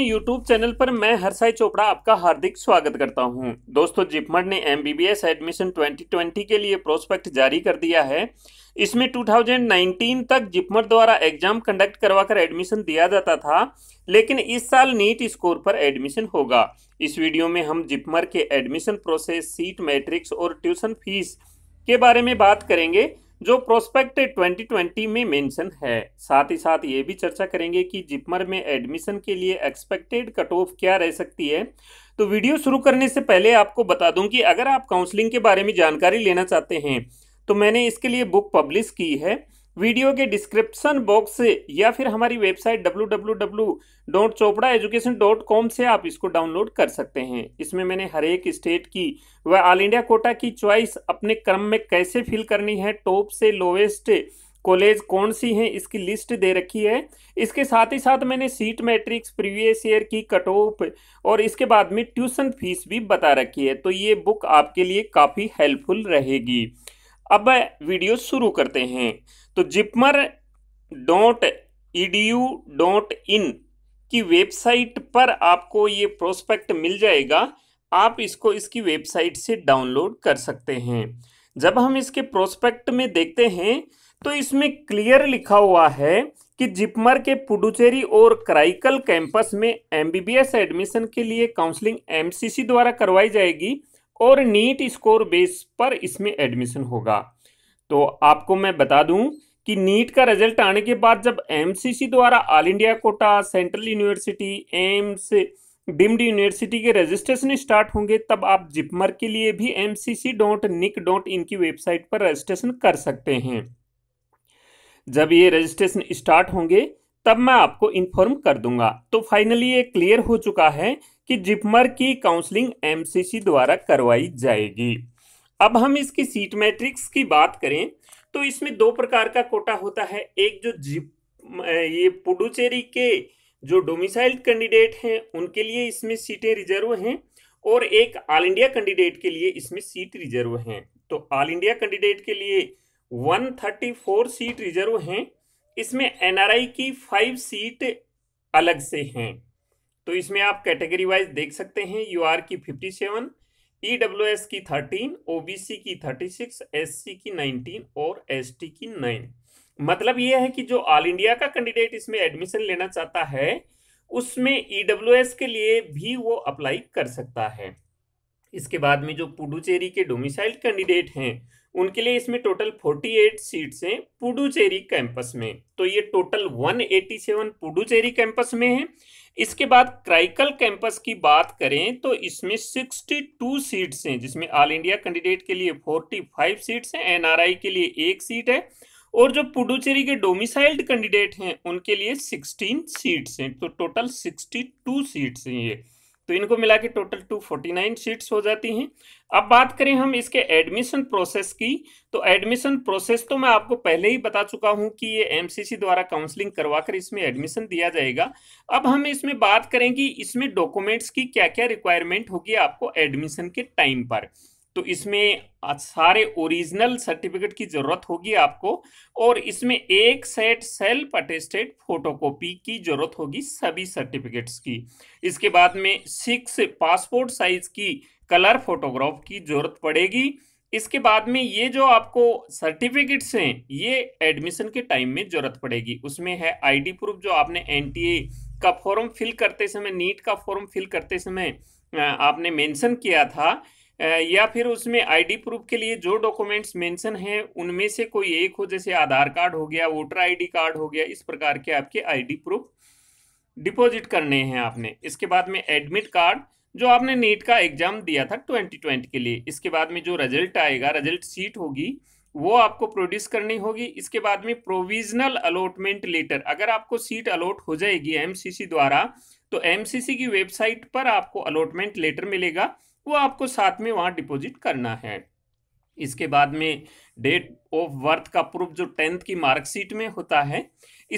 YouTube channel पर मैं हरसाई चोपड़ा आपका हार्दिक स्वागत करता हूं। दोस्तों जिपमर ने एमबीबीएस एडमिशन 2020 के लिए प्रोस्पेक्ट जारी कर दिया है इसमें 2019 तक जिपमर द्वारा एग्जाम कंडक्ट करवाकर एडमिशन दिया जाता था लेकिन इस साल नीट स्कोर पर एडमिशन होगा इस वीडियो में हम जिपमर के एडमिशन प्रोसेस सीट मैट्रिक्स और ट्यूशन फीस के बारे में बात करेंगे जो प्रोस्पेक्ट 2020 में मेंशन है साथ ही साथ ये भी चर्चा करेंगे कि जिपमर में एडमिशन के लिए एक्सपेक्टेड कट ऑफ क्या रह सकती है तो वीडियो शुरू करने से पहले आपको बता दूं कि अगर आप काउंसलिंग के बारे में जानकारी लेना चाहते हैं तो मैंने इसके लिए बुक पब्लिश की है वीडियो के डिस्क्रिप्शन बॉक्स से या फिर हमारी वेबसाइट www.chopraeducation.com से आप इसको डाउनलोड कर सकते हैं इसमें मैंने हर एक स्टेट की व ऑल इंडिया कोटा की चॉइस अपने क्रम में कैसे फिल करनी है टॉप से लोवेस्ट कॉलेज कौन सी हैं इसकी लिस्ट दे रखी है इसके साथ ही साथ मैंने सीट मैट्रिक्स प्रीवियस ईयर की कट ऑफ और इसके बाद में ट्यूशन फीस भी बता रखी है तो ये बुक आपके लिए काफ़ी हेल्पफुल रहेगी अब वीडियो शुरू करते हैं तो JIPMER dot E D U dot in की वेबसाइट पर आपको ये प्रोस्पेक्ट मिल जाएगा आप इसको इसकी वेबसाइट से डाउनलोड कर सकते हैं जब हम इसके प्रोस्पेक्ट में देखते हैं तो इसमें क्लियर लिखा हुआ है कि जिपमर के पुडुचेरी और क्राइकल कैंपस में एमबीबीएस एडमिशन के लिए काउंसलिंग एमसीसी द्वारा करवाई जाएगी और नीट स्कोर बेस पर इसमें एडमिशन होगा तो आपको मैं बता दूं कि नीट का रिजल्ट आने के बाद जब एमसीसी द्वारा all India quota central university AIIMS deemed university के रजिस्ट्रेशन स्टार्ट होंगे तब आप जिपमर के लिए भी M C dot NIC dot इनकी वेबसाइट पर रजिस्ट्रेशन कर सकते हैं जब ये रजिस्ट्रेशन स्टार्ट होंगे तब मैं आपको इन्फॉर्म कर दूंगा तो फाइनली ये क्लियर हो चुका है कि जिपमर की काउंसलिंग एमसीसी द्वारा करवाई जाएगी अब हम इसकी सीट मैट्रिक्स की बात करें तो इसमें दो प्रकार का कोटा होता है एक जो जिप ये पुडुचेरी के जो डोमिसाइल्ड कैंडिडेट हैं उनके लिए इसमें सीटें रिजर्व हैं और एक ऑल इंडिया कैंडिडेट के लिए इसमें सीट रिजर्व हैं तो ऑल इंडिया कैंडिडेट के लिए 134 सीट रिजर्व हैं इसमें एनआरआई की फाइव सीट अलग से हैं तो इसमें आप कैटेगरी वाइज देख सकते हैं यू आर की fifty seven E W S की थर्टीन ओ बी सी की थर्टी सिक्स एस सी की नाइनटीन और एस टी की नाइन मतलब यह है कि जो ऑल इंडिया का कैंडिडेट इसमें एडमिशन लेना चाहता है उसमें ई डब्ल्यू एस के लिए भी वो अप्लाई कर सकता है इसके बाद में जो पुडुचेरी के डोमिसाइल कैंडिडेट हैं उनके लिए इसमें टोटल 48 सीट्स हैं पुडुचेरी कैंपस में तो ये टोटल 187 पुडुचेरी कैंपस में है इसके बाद क्राइकल कैंपस की बात करें तो इसमें 62 सीट्स हैं जिसमें ऑल इंडिया कैंडिडेट के लिए 45 सीट्स हैं एनआरआई के लिए एक सीट है और जो पुडुचेरी के डोमिसाइल्ड कैंडिडेट हैं उनके लिए सिक्सटीन सीट्स हैं तो टोटल टू सीट्स हैं ये तो इनको मिला के टोटल 249 सीट्स हो जाती हैं अब बात करें हम इसके एडमिशन प्रोसेस की तो एडमिशन प्रोसेस तो मैं आपको पहले ही बता चुका हूं कि ये एमसीसी द्वारा काउंसलिंग करवाकर इसमें एडमिशन दिया जाएगा अब हम इसमें बात करेंगे इसमें डॉक्यूमेंट्स की क्या क्या रिक्वायरमेंट होगी आपको एडमिशन के टाइम पर तो इसमें सारे ओरिजिनल सर्टिफिकेट की ज़रूरत होगी आपको और इसमें एक सेट सेल्फ अटेस्टेड फोटोकॉपी की ज़रूरत होगी सभी सर्टिफिकेट्स की इसके बाद में सिक्स पासपोर्ट साइज़ की कलर फोटोग्राफ की ज़रूरत पड़ेगी इसके बाद में ये जो आपको सर्टिफिकेट्स हैं ये एडमिशन के टाइम में ज़रूरत पड़ेगी उसमें है आईडी प्रूफ जो आपने एनटीए का फॉर्म फिल करते समय नीट का फॉर्म फिल करते समय आपने मेंशन किया था या फिर उसमें आईडी प्रूफ के लिए जो डॉक्यूमेंट्स मेंशन हैं उनमें से कोई एक हो जैसे आधार कार्ड हो गया वोटर आईडी कार्ड हो गया इस प्रकार के आपके आईडी प्रूफ डिपॉजिट करने हैं आपने इसके बाद में एडमिट कार्ड जो आपने नीट का एग्जाम दिया था ट्वेंटी ट्वेंटी के लिए इसके बाद में जो रिजल्ट आएगा रिजल्ट सीट होगी वो आपको प्रोड्यूस करनी होगी इसके बाद में प्रोविजनल अलॉटमेंट लेटर अगर आपको सीट अलॉट हो जाएगी एमसीसी द्वारा तो एमसीसी की वेबसाइट पर आपको अलॉटमेंट लेटर मिलेगा वो आपको साथ में वहाँ डिपॉजिट करना है इसके बाद में डेट ऑफ बर्थ का प्रूफ जो टेंथ की मार्कशीट में होता है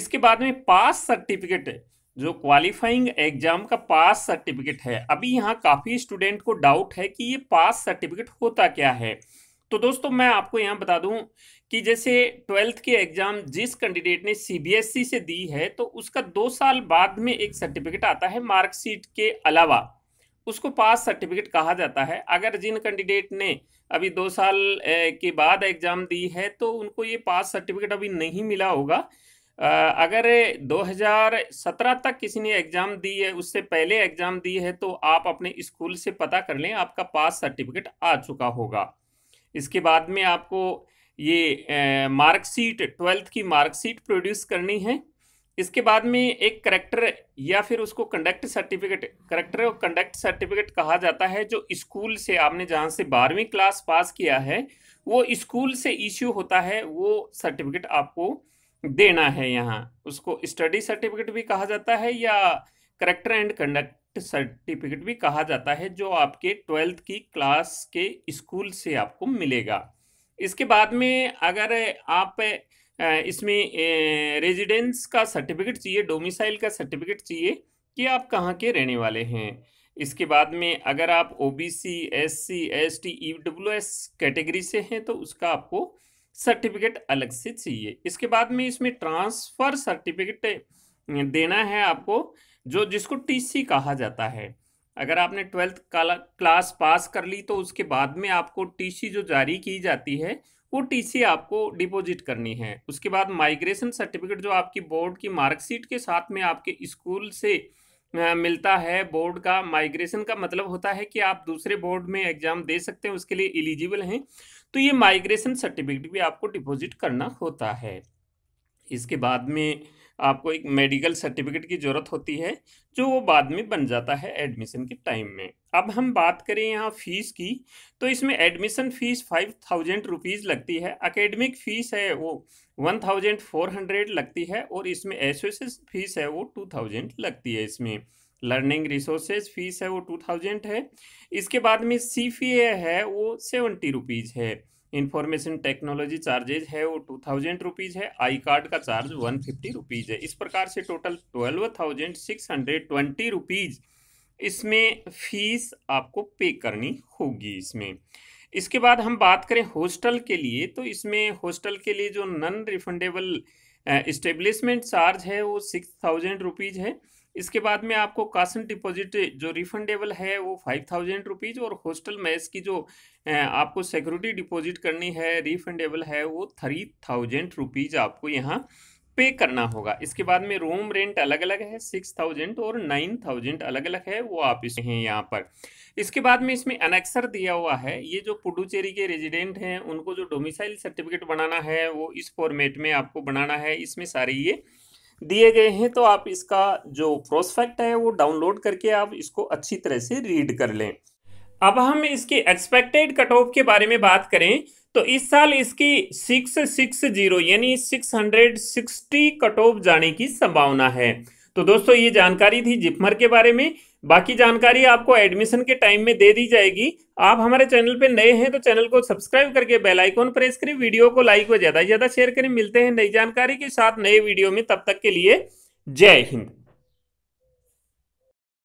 इसके बाद में पास सर्टिफिकेट जो क्वालिफाइंग एग्जाम का पास सर्टिफिकेट है अभी यहाँ काफ़ी स्टूडेंट को डाउट है कि ये पास सर्टिफिकेट होता क्या है तो दोस्तों मैं आपको यहाँ बता दूँ कि जैसे ट्वेल्थ के एग्ज़ाम जिस कैंडिडेट ने सीबीएसई e से दी है तो उसका दो साल बाद में एक सर्टिफिकेट आता है मार्कशीट के अलावा उसको पास सर्टिफिकेट कहा जाता है अगर जिन कैंडिडेट ने अभी दो साल के बाद एग्ज़ाम दी है तो उनको ये पास सर्टिफिकेट अभी नहीं मिला होगा अगर 2017 तक किसी ने एग्ज़ाम दी है उससे पहले एग्ज़ाम दी है तो आप अपने स्कूल से पता कर लें आपका पास सर्टिफिकेट आ चुका होगा इसके बाद में आपको ये मार्कशीट ट्वेल्थ की मार्कशीट प्रोड्यूस करनी है इसके बाद में एक करेक्टर या फिर उसको कंडक्ट सर्टिफिकेट करेक्टर और कंडक्ट सर्टिफिकेट कहा जाता है जो स्कूल से आपने जहाँ से बारहवीं क्लास पास किया है वो स्कूल से इश्यू होता है वो सर्टिफिकेट आपको देना है यहाँ उसको स्टडी सर्टिफिकेट भी कहा जाता है या करेक्टर एंड कंडक्ट सर्टिफिकेट भी कहा जाता है जो आपके ट्वेल्थ की क्लास के स्कूल से आपको मिलेगा इसके बाद में अगर आप इसमें रेजिडेंस का सर्टिफिकेट चाहिए डोमिसाइल का सर्टिफिकेट चाहिए कि आप कहाँ के रहने वाले हैं इसके बाद में अगर आप O B C S C S T E W S category से हैं तो उसका आपको सर्टिफिकेट अलग से चाहिए इसके बाद में इसमें ट्रांसफ़र सर्टिफिकेट देना है आपको जो जिसको टीसी कहा जाता है अगर आपने ट्वेल्थ क्लास पास कर ली तो उसके बाद में आपको टीसी जो जारी की जाती है वो टीसी आपको डिपॉजिट करनी है उसके बाद माइग्रेशन सर्टिफिकेट जो आपकी बोर्ड की मार्कशीट के साथ में आपके स्कूल से मिलता है बोर्ड का माइग्रेशन का मतलब होता है कि आप दूसरे बोर्ड में एग्ज़ाम दे सकते हैं उसके लिए एलिजिबल हैं तो ये माइग्रेशन सर्टिफिकेट भी आपको डिपॉजिट करना होता है इसके बाद में आपको एक मेडिकल सर्टिफिकेट की ज़रूरत होती है जो वो बाद में बन जाता है एडमिशन के टाइम में अब हम बात करें यहाँ फ़ीस की तो इसमें admission fees five thousand rupees लगती है अकेडमिक फ़ीस है वो वन थाउजेंड फोर हंड्रेड लगती है और इसमें एसोसिएस फ़ीस है वो टू थाउजेंड लगती है इसमें लर्निंग रिसोर्सेज फ़ीस है वो टू थाउजेंड है इसके बाद में सी है वो सेवेंटी रुपीज़ है इन्फॉर्मेशन टेक्नोलॉजी चार्जेज है वो टू थाउजेंड रुपीज़ है आई कार्ड का चार्ज वन फिफ्टी रुपीज़ है इस प्रकार से total twelve thousand six hundred twenty rupees इसमें फीस आपको पे करनी होगी इसमें इसके बाद हम बात करें हॉस्टल के लिए तो इसमें हॉस्टल के लिए जो नॉन रिफंडेबल इस्टेब्लिशमेंट चार्ज है वो सिक्स थाउजेंड रुपीज़ है इसके बाद में आपको कासन डिपॉजिट जो रिफंडेबल है वो फाइव थाउजेंड रुपीज़ और हॉस्टल मैस की जो आपको सिक्योरिटी डिपॉजिट करनी है रिफंडेबल है वो थ्री थाउजेंड रुपीज़ आपको यहाँ पे करना होगा इसके बाद में रूम रेंट अलग अलग है सिक्स थाउजेंड और नाइन थाउजेंड अलग अलग है वो आप इस हैं यहाँ पर इसके बाद में इसमें अनेक्सर दिया हुआ है ये जो पुडुचेरी के रेजिडेंट हैं उनको जो डोमिसाइल सर्टिफिकेट बनाना है वो इस फॉर्मेट में आपको बनाना है इसमें सारे ये दिए गए हैं तो आप इसका जो प्रोस्पेक्ट है वो डाउनलोड करके आप इसको अच्छी तरह से रीड कर लें अब हम इसकी एक्सपेक्टेड कट ऑफ के बारे में बात करें तो इस साल इसकी सिक्स सिक्स जीरो यानी six hundred sixty cut off जाने की संभावना है तो दोस्तों ये जानकारी थी जिपमर के बारे में बाकी जानकारी आपको एडमिशन के टाइम में दे दी जाएगी आप हमारे चैनल पे नए हैं तो चैनल को सब्सक्राइब करके बेल आइकॉन प्रेस करें वीडियो को लाइक व ज़्यादा से ज़्यादा शेयर करें मिलते हैं नई जानकारी के साथ नए वीडियो में तब तक के लिए जय हिंद